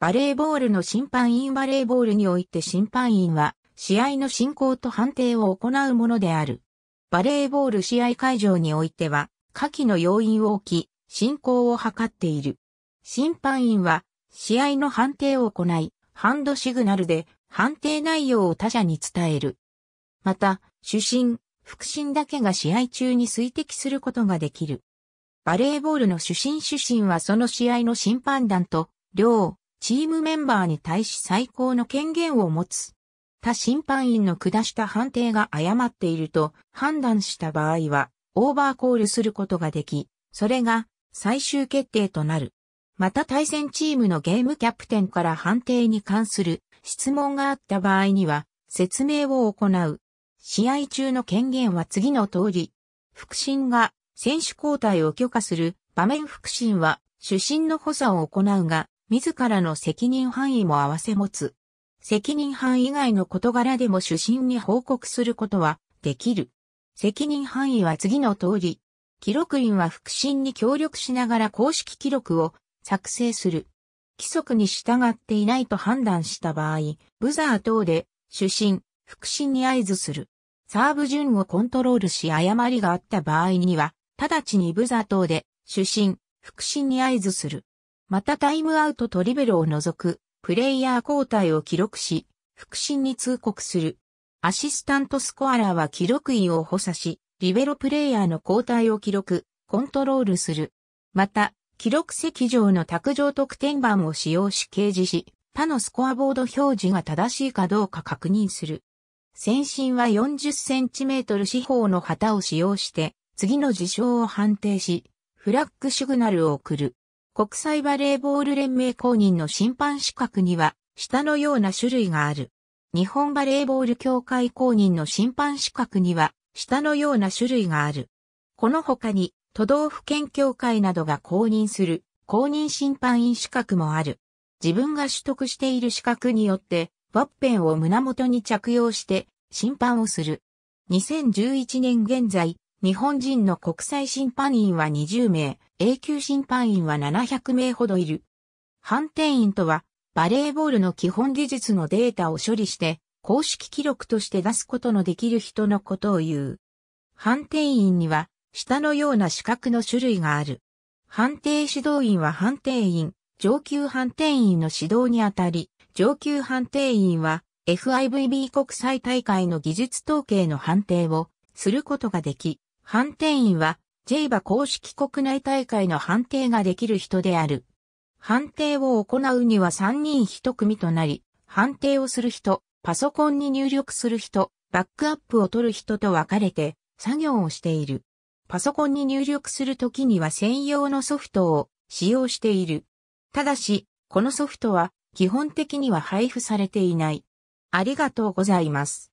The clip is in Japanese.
バレーボールの審判員バレーボールにおいて審判員は試合の進行と判定を行うものである。バレーボール試合会場においては下記の要因を置き進行を図っている。審判員は試合の判定を行いハンドシグナルで判定内容を他者に伝える。また主審、副審だけが試合中に推滴することができる。バレーボールの主審主審はその試合の審判団と、両、チームメンバーに対し最高の権限を持つ。他審判員の下した判定が誤っていると判断した場合は、オーバーコールすることができ、それが最終決定となる。また対戦チームのゲームキャプテンから判定に関する質問があった場合には、説明を行う。試合中の権限は次の通り。副審が選手交代を許可する場面副審は主審の補佐を行うが、自らの責任範囲も合わせ持つ。責任範以外の事柄でも主審に報告することはできる。責任範囲は次の通り。記録員は副審に協力しながら公式記録を作成する。規則に従っていないと判断した場合、ブザー等で主審、副審に合図する。サーブ順をコントロールし誤りがあった場合には、直ちにブザー等で主審、副審に合図する。またタイムアウトとリベロを除く、プレイヤー交代を記録し、腹心に通告する。アシスタントスコアラーは記録員を補佐し、リベロプレイヤーの交代を記録、コントロールする。また、記録席上の卓上得点板を使用し掲示し、他のスコアボード表示が正しいかどうか確認する。先進は4 0トル四方の旗を使用して、次の事象を判定し、フラッグシグナルを送る。国際バレーボール連盟公認の審判資格には、下のような種類がある。日本バレーボール協会公認の審判資格には、下のような種類がある。この他に、都道府県協会などが公認する公認審判員資格もある。自分が取得している資格によって、ワッペンを胸元に着用して審判をする。2011年現在、日本人の国際審判員は20名、永久審判員は700名ほどいる。判定員とは、バレーボールの基本技術のデータを処理して、公式記録として出すことのできる人のことを言う。判定員には、下のような資格の種類がある。判定指導員は判定員、上級判定員の指導にあたり、上級判定員は FIVB 国際大会の技術統計の判定をすることができ、判定員は、J バ公式国内大会の判定ができる人である。判定を行うには3人1組となり、判定をする人、パソコンに入力する人、バックアップを取る人と分かれて作業をしている。パソコンに入力するときには専用のソフトを使用している。ただし、このソフトは基本的には配布されていない。ありがとうございます。